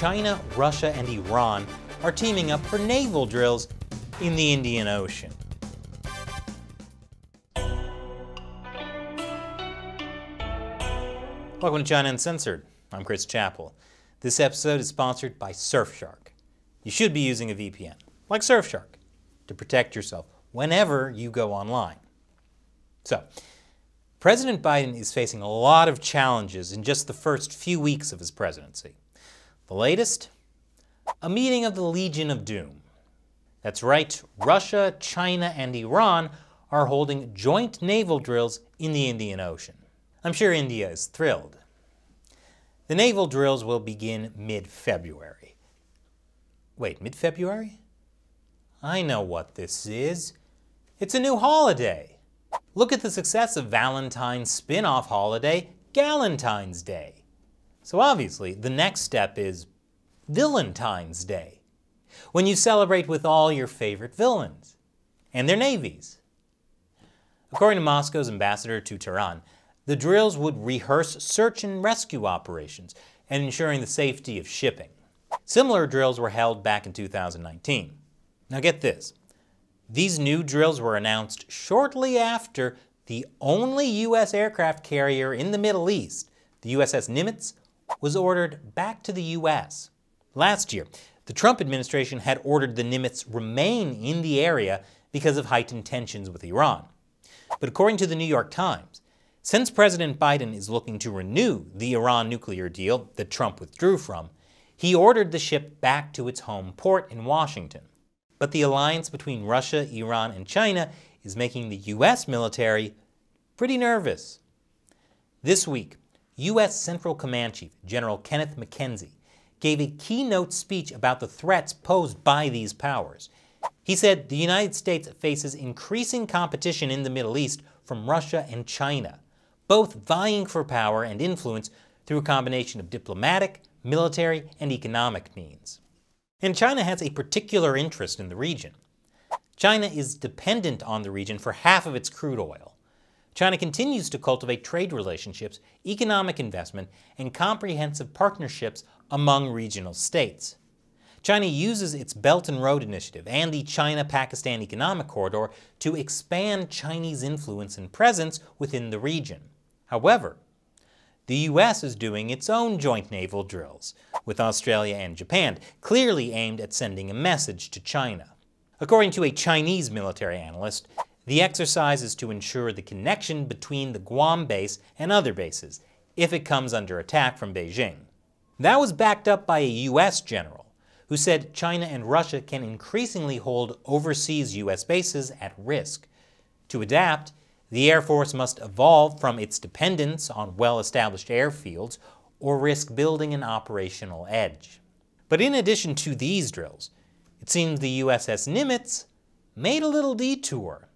China, Russia, and Iran are teaming up for naval drills in the Indian Ocean. Welcome to China Uncensored. I'm Chris Chappell. This episode is sponsored by Surfshark. You should be using a VPN, like Surfshark, to protect yourself whenever you go online. So, President Biden is facing a lot of challenges in just the first few weeks of his presidency. The latest? A meeting of the Legion of Doom. That's right, Russia, China, and Iran are holding joint naval drills in the Indian Ocean. I'm sure India is thrilled. The naval drills will begin mid-February. Wait, mid-February? I know what this is. It's a new holiday. Look at the success of Valentine's spin-off holiday, Galentine's Day. So obviously, the next step is Valentine's Day, when you celebrate with all your favorite villains and their navies. According to Moscow's ambassador to Tehran, the drills would rehearse search and rescue operations and ensuring the safety of shipping. Similar drills were held back in 2019. Now get this. These new drills were announced shortly after the only U.S. aircraft carrier in the Middle East, the USS Nimitz, was ordered back to the U.S. Last year, the Trump administration had ordered the Nimitz remain in the area because of heightened tensions with Iran. But according to the New York Times, since President Biden is looking to renew the Iran nuclear deal that Trump withdrew from, he ordered the ship back to its home port in Washington. But the alliance between Russia, Iran, and China is making the U.S. military pretty nervous. This week, U.S. Central Command Chief General Kenneth McKenzie gave a keynote speech about the threats posed by these powers. He said the United States faces increasing competition in the Middle East from Russia and China, both vying for power and influence through a combination of diplomatic, military, and economic means. And China has a particular interest in the region. China is dependent on the region for half of its crude oil, China continues to cultivate trade relationships, economic investment, and comprehensive partnerships among regional states. China uses its Belt and Road Initiative and the China-Pakistan Economic Corridor to expand Chinese influence and presence within the region. However, the U.S. is doing its own joint naval drills with Australia and Japan, clearly aimed at sending a message to China. According to a Chinese military analyst, the exercise is to ensure the connection between the Guam base and other bases, if it comes under attack from Beijing. That was backed up by a U.S. general, who said China and Russia can increasingly hold overseas U.S. bases at risk. To adapt, the Air Force must evolve from its dependence on well-established airfields or risk building an operational edge. But in addition to these drills, it seems the USS Nimitz made a little detour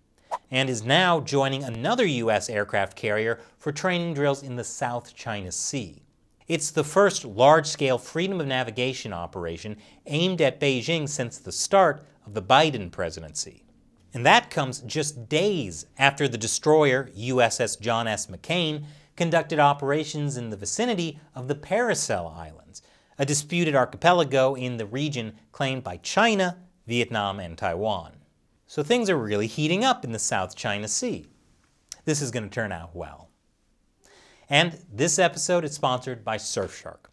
and is now joining another U.S. aircraft carrier for training drills in the South China Sea. It's the first large-scale freedom of navigation operation aimed at Beijing since the start of the Biden presidency. And that comes just days after the destroyer USS John S. McCain conducted operations in the vicinity of the Paracel Islands, a disputed archipelago in the region claimed by China, Vietnam, and Taiwan. So things are really heating up in the South China Sea. This is going to turn out well. And this episode is sponsored by Surfshark.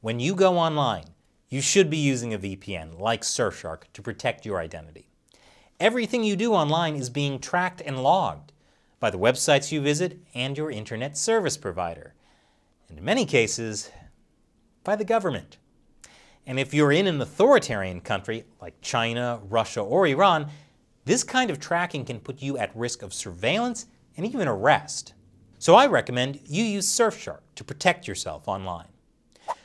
When you go online, you should be using a VPN like Surfshark to protect your identity. Everything you do online is being tracked and logged by the websites you visit and your internet service provider, and in many cases, by the government. And if you're in an authoritarian country like China, Russia, or Iran, this kind of tracking can put you at risk of surveillance and even arrest. So I recommend you use Surfshark to protect yourself online.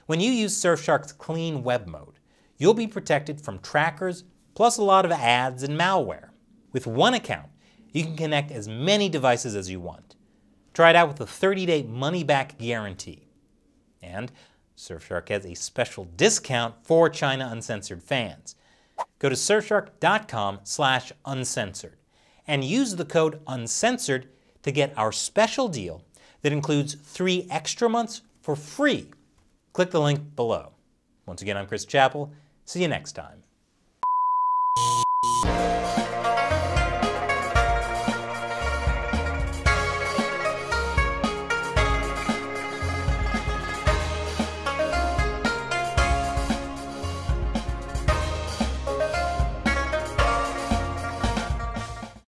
When you use Surfshark's clean web mode, you'll be protected from trackers plus a lot of ads and malware. With one account, you can connect as many devices as you want. Try it out with a 30-day money-back guarantee. And Surfshark has a special discount for China Uncensored fans go to surfshark.com slash uncensored and use the code uncensored to get our special deal that includes three extra months for free. Click the link below. Once again, I'm Chris Chappell. See you next time.